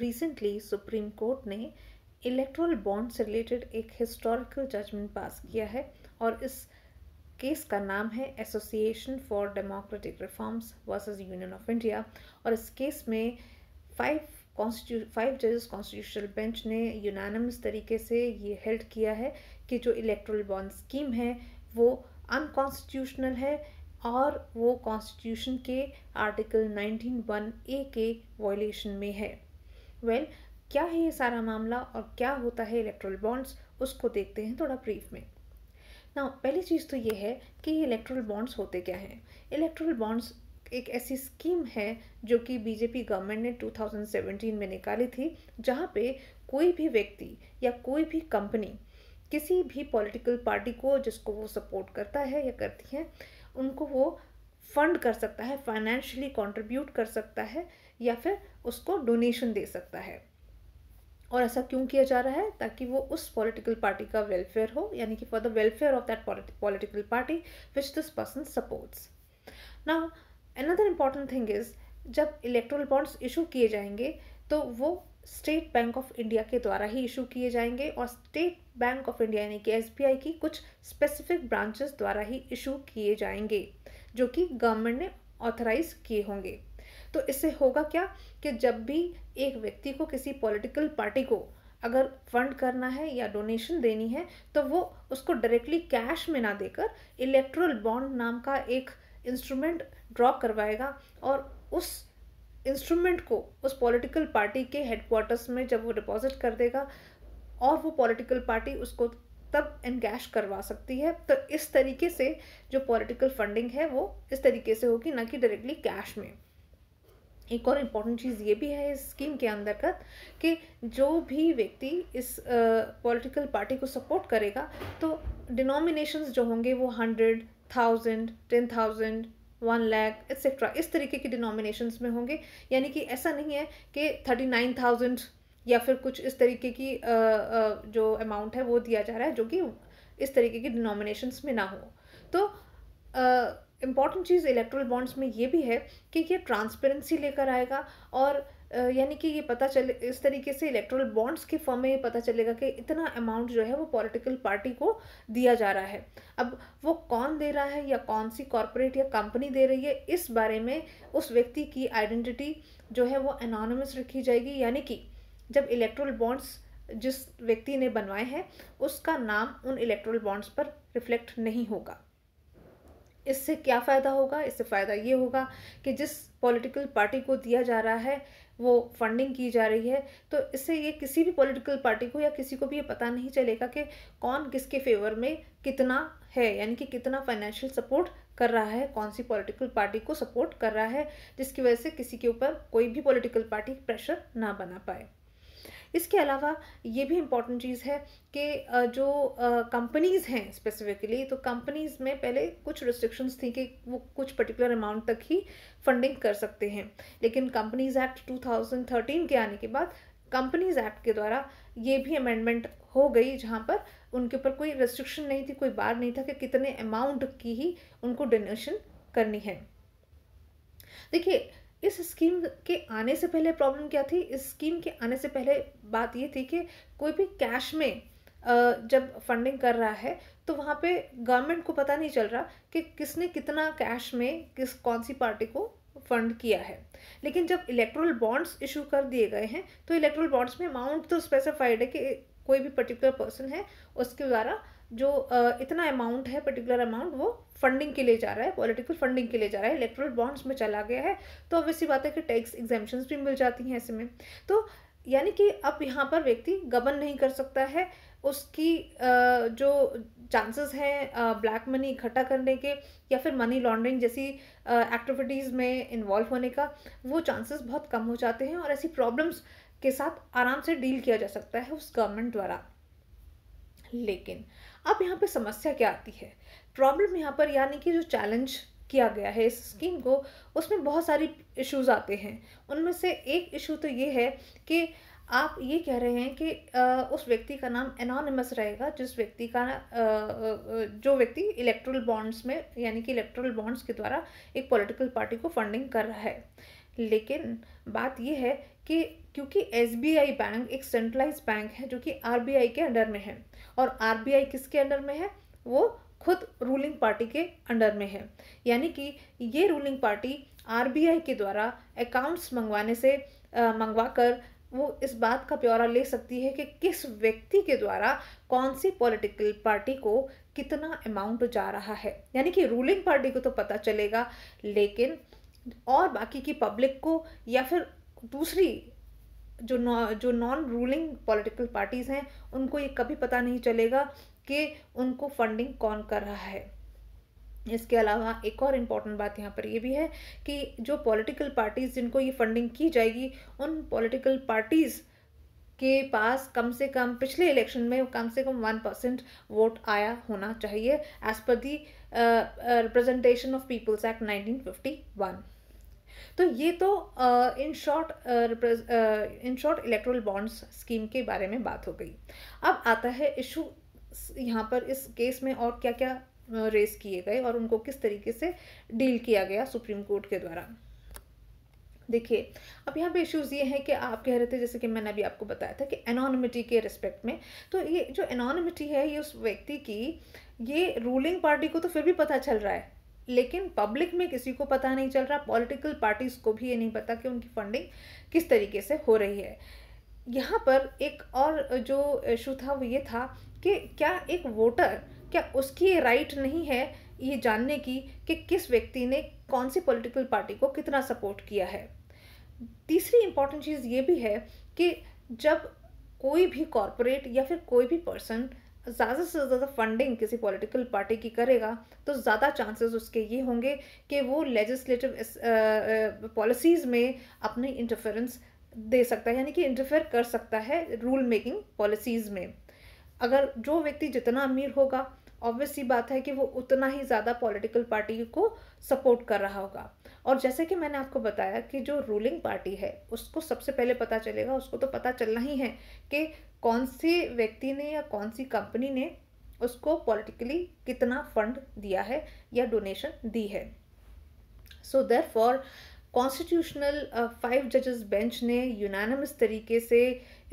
recently Supreme Court ने electoral bond से related एक हिस्टोरिकल जजमेंट पास किया है और इस केस का नाम है Association for Democratic Reforms versus Union of India और इस केस में फाइव कॉन्स्टिट्यू फाइव जजेस कॉन्स्टिट्यूशनल बेंच ने यूनानमस तरीके से ये हेल्ड किया है कि जो इलेक्ट्रल बॉन्ड स्कीम है वो अनकॉन्स्टिट्यूशनल है और वो कॉन्स्टिट्यूशन के आर्टिकल नाइनटीन वन ए के वॉयलेशन में है वेल well, क्या है ये सारा मामला और क्या होता है इलेक्ट्रल बॉन्ड्स उसको देखते हैं थोड़ा ब्रीफ में ना पहली चीज़ तो ये है कि ये इलेक्ट्रल बॉन्ड्स होते क्या हैं इलेक्ट्रल बॉन्ड्स एक ऐसी स्कीम है जो कि बीजेपी गवर्नमेंट ने 2017 में निकाली थी जहाँ पे कोई भी व्यक्ति या कोई भी कंपनी किसी भी पॉलिटिकल पार्टी को जिसको वो सपोर्ट करता है या करती हैं उनको वो फंड कर सकता है फाइनेंशियली कंट्रीब्यूट कर सकता है या फिर उसको डोनेशन दे सकता है और ऐसा क्यों किया जा रहा है ताकि वो उस पॉलिटिकल पार्टी का वेलफेयर हो यानी कि for the welfare of that political party which this person supports now another important thing is जब इलेक्ट्रल बॉन्ड्स इशू किए जाएंगे तो वो स्टेट बैंक ऑफ इंडिया के द्वारा ही इशू किए जाएंगे और स्टेट बैंक ऑफ इंडिया यानी कि एस की कुछ स्पेसिफिक ब्रांचेस द्वारा ही इशू किए जाएंगे जो कि गवर्नमेंट ने ऑथराइज किए होंगे तो इससे होगा क्या कि जब भी एक व्यक्ति को किसी पॉलिटिकल पार्टी को अगर फंड करना है या डोनेशन देनी है तो वो उसको डायरेक्टली कैश में ना देकर इलेक्ट्रल बॉन्ड नाम का एक इंस्ट्रूमेंट ड्रॉ करवाएगा और उस इंस्ट्रूमेंट को उस पॉलिटिकल पार्टी के हेडक्वार्टर्स में जब वो डिपॉजिट कर देगा और वो पॉलिटिकल पार्टी उसको तब एनगैश करवा सकती है तो इस तरीके से जो पॉलिटिकल फंडिंग है वो इस तरीके से होगी ना कि डायरेक्टली कैश में एक और इम्पॉर्टेंट चीज़ ये भी है इस स्कीम के अंदर का कि जो भी व्यक्ति इस पॉलिटिकल पार्टी को सपोर्ट करेगा तो डिनोमिनेशंस जो होंगे वो hundred thousand ten thousand one lakh etcetera इस तरीके के डिनोमिनेशंस में होंगे यानी कि ऐसा नहीं है कि थर्टी नाइन थाउजेंड या फिर कुछ इस तरीके की जो अमाउंट है वो दिया जा रहा है जो कि इस तरीके की डिनोमिनेशंस में ना हो तो इम्पॉर्टेंट चीज़ इलेक्ट्रल बॉन्ड्स में ये भी है कि ये ट्रांसपेरेंसी लेकर आएगा और यानी कि ये पता चले इस तरीके से इलेक्ट्रल बॉन्ड्स के फॉर्म में ये पता चलेगा कि इतना अमाउंट जो है वो पॉलिटिकल पार्टी को दिया जा रहा है अब वो कौन दे रहा है या कौन सी कॉरपोरेट या कंपनी दे रही है इस बारे में उस व्यक्ति की आइडेंटिटी जो है वो एनॉनमस रखी जाएगी यानी कि जब इलेक्ट्रोल बॉन्ड्स जिस व्यक्ति ने बनवाए हैं उसका नाम उन इलेक्ट्रोल बॉन्ड्स पर रिफ्लेक्ट नहीं होगा इससे क्या फ़ायदा होगा इससे फ़ायदा ये होगा कि जिस पॉलिटिकल पार्टी को दिया जा रहा है वो फंडिंग की जा रही है तो इससे ये किसी भी पॉलिटिकल पार्टी को या किसी को भी ये पता नहीं चलेगा कि कौन किसके फेवर में कितना है यानी कि कितना फाइनेंशियल सपोर्ट कर रहा है कौन सी पॉलिटिकल पार्टी को सपोर्ट कर रहा है जिसकी वजह से किसी के ऊपर कोई भी पॉलिटिकल पार्टी प्रेशर ना बना पाए इसके अलावा ये भी इम्पॉर्टेंट चीज़ है कि जो कंपनीज़ हैं स्पेसिफिकली तो कंपनीज़ में पहले कुछ रिस्ट्रिक्शंस थी कि वो कुछ पर्टिकुलर अमाउंट तक ही फंडिंग कर सकते हैं लेकिन कंपनीज़ एक्ट 2013 के आने के बाद कंपनीज एक्ट के द्वारा ये भी अमेंडमेंट हो गई जहाँ पर उनके ऊपर कोई रिस्ट्रिक्शन नहीं थी कोई बार नहीं था कि कितने अमाउंट की ही उनको डोनेशन करनी है देखिए इस स्कीम के आने से पहले प्रॉब्लम क्या थी इस स्कीम के आने से पहले बात ये थी कि कोई भी कैश में जब फंडिंग कर रहा है तो वहाँ पे गवर्नमेंट को पता नहीं चल रहा कि किसने कितना कैश में किस कौन सी पार्टी को फंड किया है लेकिन जब इलेक्ट्रल बॉन्ड्स इशू कर दिए गए हैं तो इलेक्ट्रल बॉन्ड्स में अमाउंट तो स्पेसिफाइड है कि कोई भी पर्टिकुलर पर्सन है उसके द्वारा जो इतना अमाउंट है पर्टिकुलर अमाउंट वो फंडिंग के लिए जा रहा है पॉलिटिकल फंडिंग के लिए जा रहा है इलेक्ट्रोल बॉन्ड्स में चला गया है तो अब ऐसी बात है कि टैक्स एग्जामेशन भी मिल जाती हैं ऐसे में तो यानी कि अब यहाँ पर व्यक्ति गबन नहीं कर सकता है उसकी जो चांसेस हैं ब्लैक मनी इकट्ठा करने के या फिर मनी लॉन्ड्रिंग जैसी एक्टिविटीज़ में इन्वॉल्व होने का वो चांसेस बहुत कम हो जाते हैं और ऐसी प्रॉब्लम्स के साथ आराम से डील किया जा सकता है उस गवर्नमेंट द्वारा लेकिन अब यहाँ पर समस्या क्या आती है प्रॉब्लम यहाँ पर यानी कि जो चैलेंज किया गया है इस स्कीम को उसमें बहुत सारी इश्यूज आते हैं उनमें से एक इशू तो ये है कि आप ये कह रहे हैं कि उस व्यक्ति का नाम एनोनिमस रहेगा जिस व्यक्ति का जो व्यक्ति इलेक्ट्रल बॉन्ड्स में यानी कि इलेक्ट्रल बॉन्ड्स के द्वारा एक पॉलिटिकल पार्टी को फंडिंग कर रहा है लेकिन बात यह है कि क्योंकि एस बैंक एक सेंट्रलाइज बैंक है जो कि आर के अंडर में है और आरबीआई किसके अंडर में है वो खुद रूलिंग पार्टी के अंडर में है यानी कि ये रूलिंग पार्टी आरबीआई के द्वारा अकाउंट्स मंगवाने से मंगवा कर वो इस बात का ब्यौरा ले सकती है कि किस व्यक्ति के द्वारा कौन सी पॉलिटिकल पार्टी को कितना अमाउंट जा रहा है यानी कि रूलिंग पार्टी को तो पता चलेगा लेकिन और बाकी की पब्लिक को या फिर दूसरी जो नॉ जो नॉन रूलिंग पॉलिटिकल पार्टीज़ हैं उनको ये कभी पता नहीं चलेगा कि उनको फंडिंग कौन कर रहा है इसके अलावा एक और इम्पॉर्टेंट बात यहाँ पर ये भी है कि जो पॉलिटिकल पार्टीज़ जिनको ये फंडिंग की जाएगी उन पॉलिटिकल पार्टीज़ के पास कम से कम पिछले इलेक्शन में कम से कम वन परसेंट वोट आया होना चाहिए एज़ पर the representation of people's act nineteen fifty one तो ये तो in short in short electoral bonds scheme के बारे में बात हो गई अब आता है इशू यहाँ पर इस केस में और क्या क्या रेस किए गए और उनको किस तरीके से डील किया गया सुप्रीम कोर्ट के द्वारा देखिए अब यहाँ पे इश्यूज़ ये हैं कि आप कह रहे थे जैसे कि मैंने अभी आपको बताया था कि एनॉनमिटी के रिस्पेक्ट में तो ये जो एनॉनमिटी है ये उस व्यक्ति की ये रूलिंग पार्टी को तो फिर भी पता चल रहा है लेकिन पब्लिक में किसी को पता नहीं चल रहा पॉलिटिकल पार्टीज़ को भी ये नहीं पता कि उनकी फंडिंग किस तरीके से हो रही है यहाँ पर एक और जो इशू था वो ये था कि क्या एक वोटर क्या उसकी राइट नहीं है ये जानने की कि किस व्यक्ति ने कौन सी पॉलिटिकल पार्टी को कितना सपोर्ट किया है तीसरी इम्पॉर्टेंट चीज़ ये भी है कि जब कोई भी कॉरपोरेट या फिर कोई भी पर्सन ज़्यादा से ज़्यादा फंडिंग किसी पॉलिटिकल पार्टी की करेगा तो ज़्यादा चांसेस उसके ये होंगे कि वो लेजिस्लेटिव पॉलिसीज़ में अपनी इंटरफेरेंस दे सकता है यानी कि इंटरफेयर कर सकता है रूल मेकिंग पॉलिसीज़ में अगर जो व्यक्ति जितना अमीर होगा ऑब्वियस ये बात है कि वो उतना ही ज़्यादा पॉलिटिकल पार्टी को सपोर्ट कर रहा होगा और जैसे कि मैंने आपको बताया कि जो रूलिंग पार्टी है उसको सबसे पहले पता चलेगा उसको तो पता चलना ही है कि कौन से व्यक्ति ने या कौन सी कंपनी ने उसको पॉलिटिकली कितना फंड दिया है या डोनेशन दी है so there for constitutional five जजेस बेंच ने यूनानमस तरीके से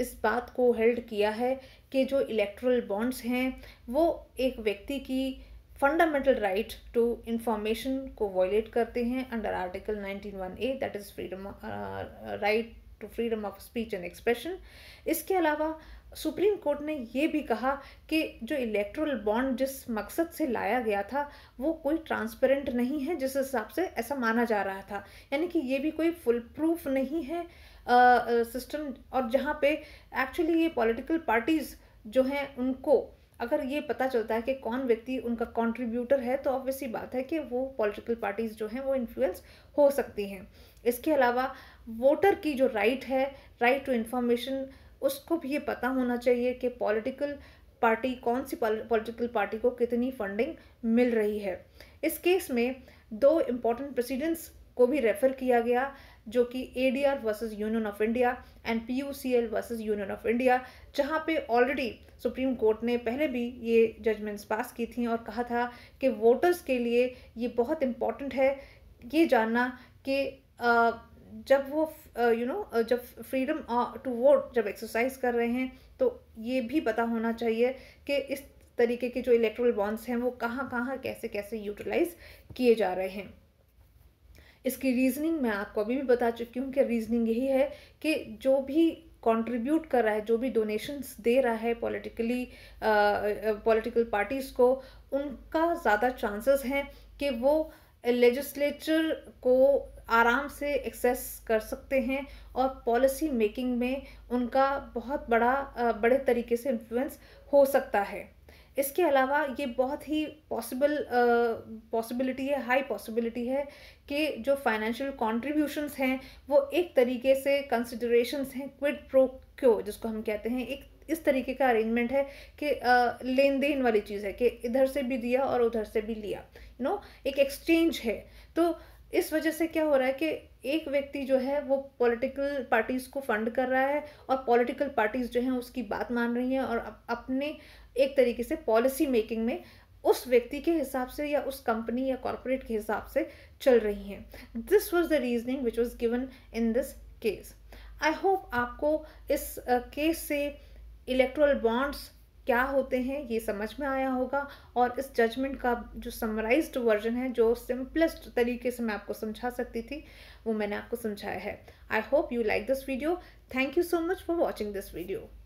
इस बात को हेल्ड किया है कि जो इलेक्ट्रल बॉन्ड्स हैं वो एक व्यक्ति की फंडामेंटल राइट टू इंफॉर्मेशन को वॉयलेट करते हैं under article nineteen one A that is freedom right to freedom of speech and expression इसके अलावा सुप्रीम कोर्ट ने ये भी कहा कि जो इलेक्ट्रल बॉन्ड जिस मकसद से लाया गया था वो कोई ट्रांसपेरेंट नहीं है जिस हिसाब से ऐसा माना जा रहा था यानी कि ये भी कोई फुल प्रूफ नहीं है सिस्टम uh, uh, और जहाँ पे एक्चुअली ये पॉलिटिकल पार्टीज़ जो हैं उनको अगर ये पता चलता है कि कौन व्यक्ति उनका कंट्रीब्यूटर है तो ही बात है कि वो पॉलिटिकल पार्टीज़ जो हैं वो इन्फ्लुएंस हो सकती हैं इसके अलावा वोटर की जो राइट है राइट टू इंफॉर्मेशन उसको भी ये पता होना चाहिए कि पॉलिटिकल पार्टी कौन सी पॉलिटिकल पार्टी को कितनी फंडिंग मिल रही है इस केस में दो इम्पॉर्टेंट प्रेसिडेंट्स को भी रेफर किया गया जो कि A D R versus union of India and P U C L versus union of India जहाँ पे ऑलरेडी सुप्रीम कोर्ट ने पहले भी ये जजमेंट्स पास की थी और कहा था कि वोटर्स के लिए ये बहुत इम्पॉर्टेंट है ये जानना कि जब वो यू नो जब फ्रीडम टू वोट जब एक्सरसाइज कर रहे हैं तो ये भी पता होना चाहिए कि इस तरीके के जो इलेक्ट्रल बॉन्ड्स हैं वो कहाँ कहाँ कैसे कैसे यूटिलाइज किए जा रहे हैं इसकी रीजनिंग मैं आपको अभी भी बता चुकी हूँ कि रीजनिंग यही है कि जो भी कंट्रीब्यूट कर रहा है जो भी डोनेशंस दे रहा है पॉलिटिकली पॉलिटिकल पार्टीज़ को उनका ज़्यादा चांसेस हैं कि वो लेजिस्लेचर को आराम से एक्सेस कर सकते हैं और पॉलिसी मेकिंग में उनका बहुत बड़ा बड़े तरीके से इन्फ्लुएंस हो सकता है इसके अलावा ये बहुत ही पॉसिबल पॉसिबिलिटी है हाई पॉसिबिलिटी है कि जो फाइनेंशियल कॉन्ट्रीब्यूशंस हैं वो एक तरीके से कंसिडरेशंस हैं क्विड प्रो क्यो जिसको हम कहते हैं एक इस तरीके का अरेंजमेंट है कि लेन देन वाली चीज़ है कि इधर से भी दिया और उधर से भी लिया यू नो एक एक्सचेंज है तो इस वजह से क्या हो रहा है कि एक व्यक्ति जो है वो पॉलिटिकल पार्टीज़ को फंड कर रहा है और पॉलिटिकल पार्टीज़ जो हैं उसकी बात मान रही हैं और अपने एक तरीके से पॉलिसी मेकिंग में उस व्यक्ति के हिसाब से या उस कंपनी या कॉरपोरेट के हिसाब से चल रही हैं this was the reasoning which was given in this case I hope आपको इस केस से इलेक्ट्रल बॉन्ड्स क्या होते हैं ये समझ में आया होगा और इस जजमेंट का जो समराइज वर्जन है जो सिंपलेस्ट तरीके से मैं आपको समझा सकती थी वो मैंने आपको समझाया है I hope you like this video thank you so much for watching this video